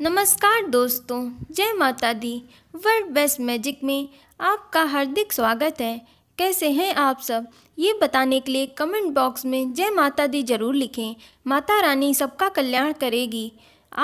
नमस्कार दोस्तों जय माता दी वर्ल्ड बेस्ट मैजिक में आपका हार्दिक स्वागत है कैसे हैं आप सब ये बताने के लिए कमेंट बॉक्स में जय माता दी जरूर लिखें माता रानी सबका कल्याण करेगी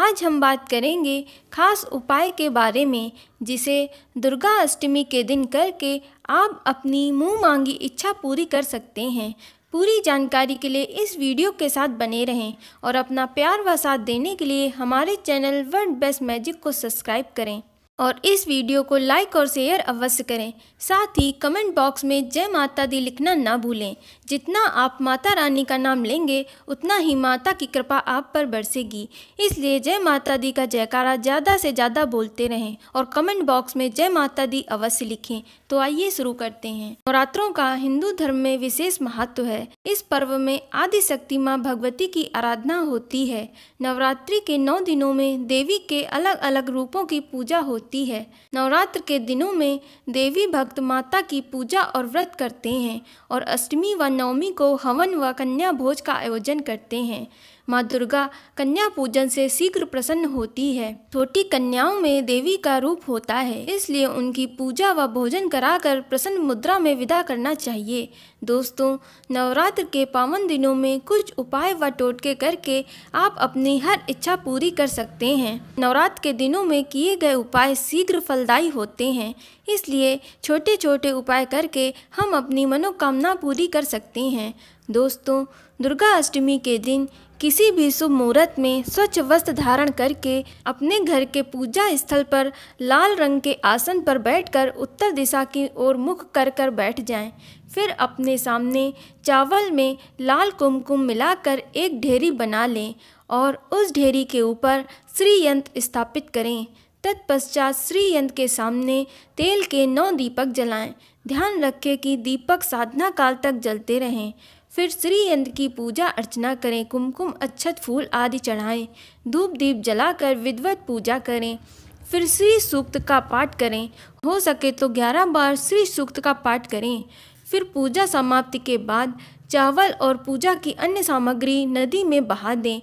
आज हम बात करेंगे खास उपाय के बारे में जिसे दुर्गा अष्टमी के दिन करके आप अपनी मुंह मांगी इच्छा पूरी कर सकते हैं पूरी जानकारी के लिए इस वीडियो के साथ बने रहें और अपना प्यार व साथ देने के लिए हमारे चैनल वर्ल्ड बेस्ट मैजिक को सब्सक्राइब करें और इस वीडियो को लाइक और शेयर अवश्य करें साथ ही कमेंट बॉक्स में जय माता दी लिखना ना भूलें जितना आप माता रानी का नाम लेंगे उतना ही माता की कृपा आप पर बरसेगी इसलिए जय माता दी का जयकारा ज़्यादा से ज़्यादा बोलते रहें और कमेंट बॉक्स में जय माता दी अवश्य लिखें तो आइए शुरू करते हैं नवरात्रों का हिंदू धर्म में विशेष महत्व है इस पर्व में आदिशक्ति माँ भगवती की आराधना होती है नवरात्रि के नौ दिनों में देवी के अलग अलग रूपों की पूजा हो होती है नवरात्र के दिनों में देवी भक्त माता की पूजा और व्रत करते हैं और अष्टमी व नवमी को हवन व कन्या भोज का आयोजन करते हैं माँ दुर्गा कन्या पूजन से शीघ्र प्रसन्न होती है छोटी कन्याओं में देवी का रूप होता है इसलिए उनकी पूजा व भोजन कराकर प्रसन्न मुद्रा में विदा करना चाहिए दोस्तों नवरात्र के पावन दिनों में कुछ उपाय व टोटके करके आप अपनी हर इच्छा पूरी कर सकते हैं नवरात्र के दिनों में किए गए उपाय शीघ्र फलदायी होते हैं इसलिए छोटे छोटे उपाय करके हम अपनी मनोकामना पूरी कर सकते हैं दोस्तों दुर्गा अष्टमी के दिन किसी भी शुभ मुहूर्त में स्वच्छ वस्त्र धारण करके अपने घर के पूजा स्थल पर लाल रंग के आसन पर बैठकर उत्तर दिशा की ओर मुख कर कर बैठ जाएं। फिर अपने सामने चावल में लाल कुमकुम मिलाकर एक ढेरी बना लें और उस ढेरी के ऊपर श्रीयंत्र स्थापित करें तत्पश्चात श्री यंत्र के सामने तेल के नौ दीपक जलाएं। ध्यान रखें कि दीपक साधना काल तक जलते रहें फिर श्री यंत्र की पूजा अर्चना करें कुमकुम अच्छत फूल आदि चढ़ाएं धूप दीप जलाकर विधवत पूजा करें फिर श्री सूक्त का पाठ करें हो सके तो ग्यारह बार श्री सूक्त का पाठ करें फिर पूजा समाप्ति के बाद चावल और पूजा की अन्य सामग्री नदी में बहा दें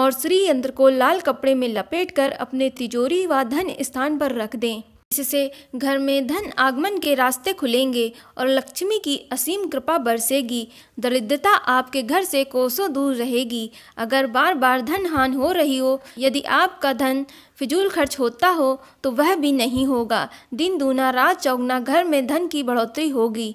और श्री यंत्र को लाल कपड़े में लपेटकर अपने तिजोरी व धन स्थान पर रख दें इससे घर में धन आगमन के रास्ते खुलेंगे और लक्ष्मी की असीम कृपा बरसेगी दरिद्रता आपके घर से कोसों दूर रहेगी अगर बार बार धन हान हो रही हो यदि आपका धन फिजूल खर्च होता हो तो वह भी नहीं होगा दिन दूना रात चौगना घर में धन की बढ़ोतरी होगी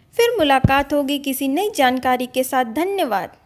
फिर मुलाकात होगी किसी नई जानकारी के साथ धन्यवाद